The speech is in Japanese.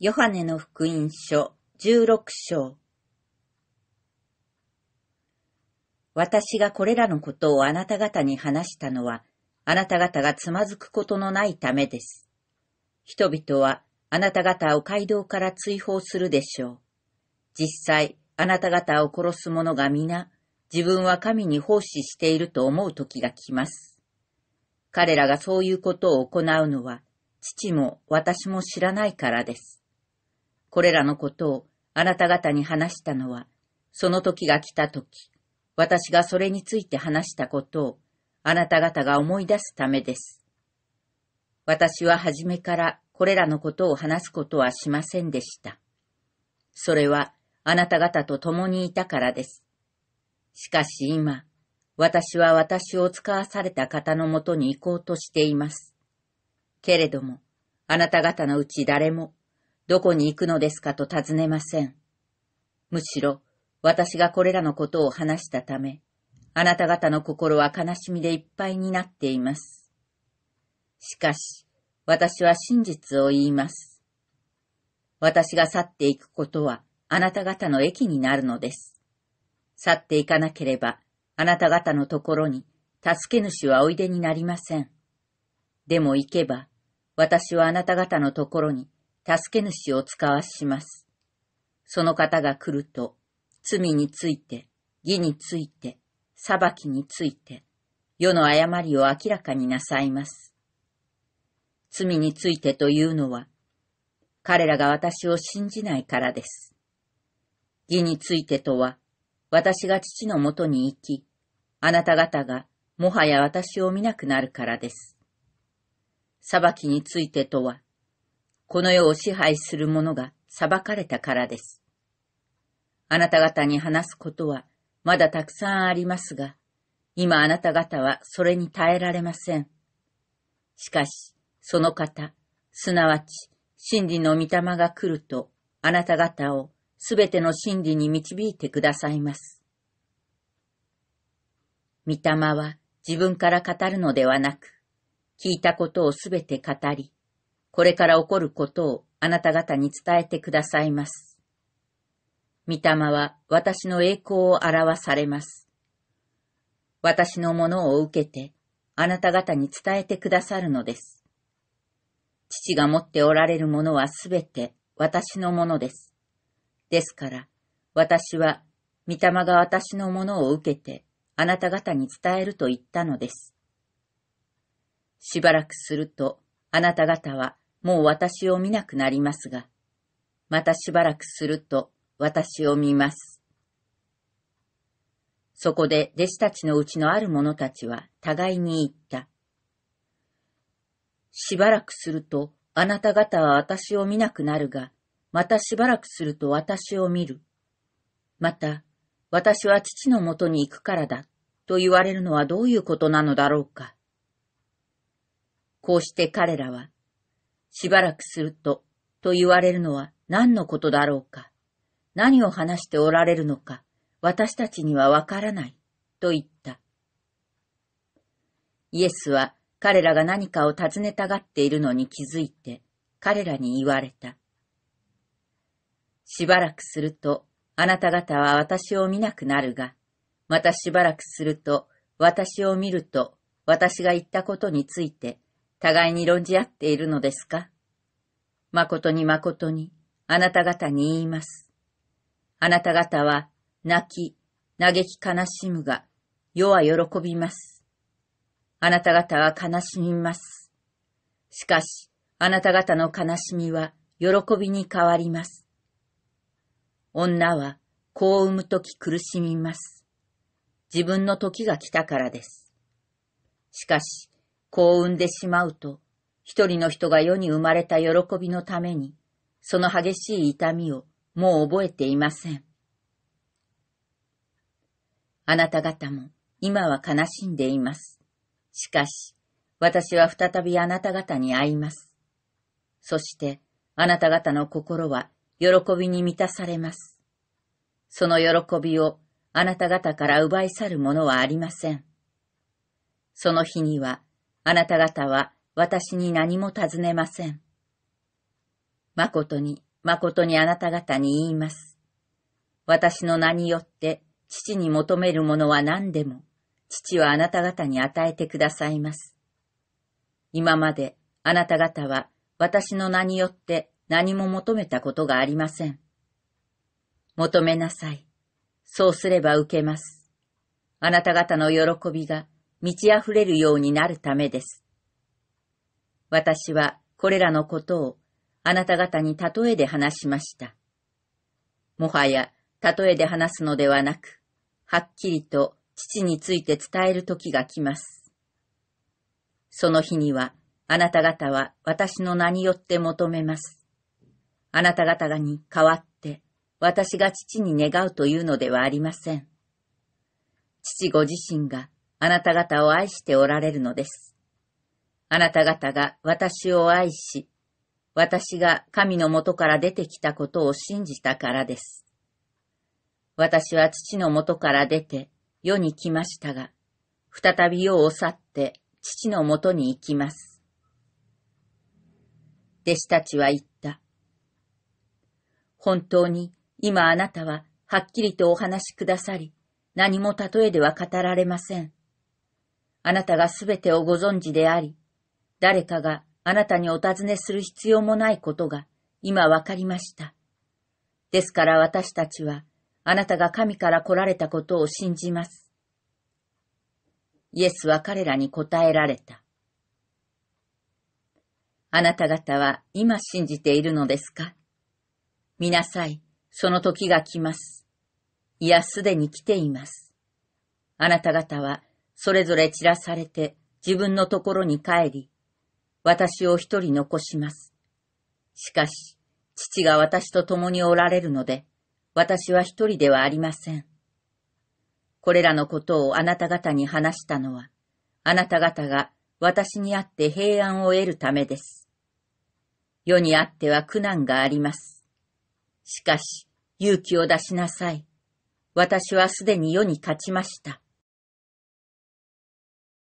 ヨハネの福音書16章私がこれらのことをあなた方に話したのは、あなた方がつまずくことのないためです。人々はあなた方を街道から追放するでしょう。実際、あなた方を殺す者が皆、自分は神に奉仕していると思う時が来ます。彼らがそういうことを行うのは、父も私も知らないからです。これらのことをあなた方に話したのは、その時が来た時、私がそれについて話したことを、あなた方が思い出すためです。私は初めからこれらのことを話すことはしませんでした。それはあなた方と共にいたからです。しかし今、私は私を使わされた方のもとに行こうとしています。けれども、あなた方のうち誰もどこに行くのですかと尋ねません。むしろ、私がこれらのことを話したため、あなた方の心は悲しみでいっぱいになっています。しかし、私は真実を言います。私が去っていくことは、あなた方の益になるのです。去っていかなければ、あなた方のところに、助け主はおいでになりません。でも行けば、私はあなた方のところに、助け主を使わします。その方が来ると、罪について、義について、裁きについて、世の誤りを明らかになさいます。罪についてというのは、彼らが私を信じないからです。義についてとは、私が父のもとに行き、あなた方がもはや私を見なくなるからです。裁きについてとは、この世を支配する者が裁かれたからです。あなた方に話すことはまだたくさんありますが、今あなた方はそれに耐えられません。しかし、その方、すなわち、真理の御霊が来ると、あなた方をすべての真理に導いてくださいます。御霊は自分から語るのではなく、聞いたことをすべて語り、これから起こることをあなた方に伝えてくださいます。御霊は私の栄光を表されます。私のものを受けて、あなた方に伝えてくださるのです。父が持っておられるものはすべて私のものです。ですから、私は、御霊が私のものを受けて、あなた方に伝えると言ったのです。しばらくすると、あなた方はもう私を見なくなりますが、またしばらくすると私を見ます。そこで弟子たちのうちのある者たちは互いに言った。しばらくするとあなた方は私を見なくなるが、またしばらくすると私を見る。また、私は父のもとに行くからだ、と言われるのはどういうことなのだろうか。こうして彼らはしばらくすると、と言われるのは何のことだろうか。何を話しておられるのか、私たちにはわからない、と言った。イエスは彼らが何かを尋ねたがっているのに気づいて、彼らに言われた。しばらくすると、あなた方は私を見なくなるが、またしばらくすると、私を見ると、私が言ったことについて互いに論じ合っているのですか誠に誠に、あなた方に言います。あなた方は、泣き、嘆き悲しむが、世は喜びます。あなた方は悲しみます。しかし、あなた方の悲しみは、喜びに変わります。女は、子を産むとき苦しみます。自分の時が来たからです。しかし、子を産んでしまうと、一人の人が世に生まれた喜びのために、その激しい痛みをもう覚えていません。あなた方も今は悲しんでいます。しかし、私は再びあなた方に会います。そして、あなた方の心は喜びに満たされます。その喜びをあなた方から奪い去るものはありません。その日にはあなた方は私に何も尋ねません。誠に、誠にあなた方に言います。私の名によって父に求めるものは何でも、父はあなた方に与えてくださいます。今まであなた方は私の名によって何も求めたことがありません。求めなさい。そうすれば受けます。あなた方の喜びが満ち溢れるようになるためです。私はこれらのことをあなた方に例えで話しました。もはや例えで話すのではなく、はっきりと父について伝える時が来ます。その日には、あなた方は私の名によって求めます。あなた方に代わって、私が父に願うというのではありません。父ご自身があなた方を愛しておられるのです。あなた方が私を愛し、私が神のもとから出てきたことを信じたからです。私は父のもとから出て世に来ましたが、再び世を去って父のもとに行きます。弟子たちは言った。本当に今あなたははっきりとお話しくださり、何も例えでは語られません。あなたがすべてをご存知であり、誰かがあなたにお尋ねする必要もないことが今わかりました。ですから私たちはあなたが神から来られたことを信じます。イエスは彼らに答えられた。あなた方は今信じているのですか見なさい、その時が来ます。いや、すでに来ています。あなた方はそれぞれ散らされて自分のところに帰り、私を一人残します。しかし、父が私と共におられるので、私は一人ではありません。これらのことをあなた方に話したのは、あなた方が私にあって平安を得るためです。世にあっては苦難があります。しかし、勇気を出しなさい。私はすでに世に勝ちました。